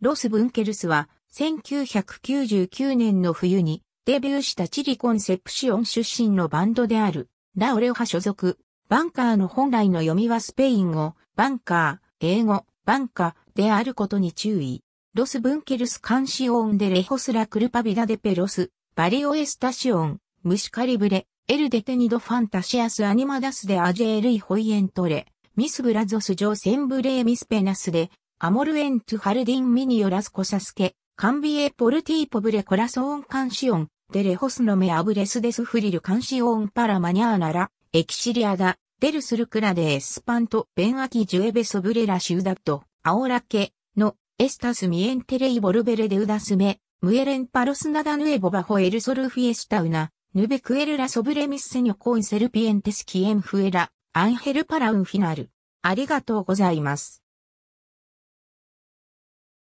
ロス・ブンケルスは、1999年の冬にデビューしたチリコンセプシオン出身のバンドである、ラオレオ派所属、バンカーの本来の読みはスペイン語、バンカー、英語、バンカーであることに注意。ロス・ブンケルス・カンシオン・デ・レホス・ラ・クルパビダ・デ・ペロス、バリオ・エスタシオン、ムシカリブレ、エル・デ・テニド・ファンタシアス・アニマダス・デ・アジェールイ・ホイエントレ、ミス・ブラゾス・ジョー・センブレー・ミス・ペナスで、アモルエントハルディンミニオラスコサスケ、カンビエポルティポブレコラソーンカンシオン、デレホスノメアブレスデスフリルカンシオンパラマニャーナラ、エキシリアダ、デルスルクラデエスパント、ベンアキジュエベソブレラシュダット、アオラケ、の、エスタスミエンテレイボルベレデウダスメ、ムエレンパロスナダヌエボバホエルソルフィエスタウナ、ヌベクエルラソブレミスセニョコンセルピエンテスキエンフエラ、アンヘルパラウンフィナル。ありがとうございます。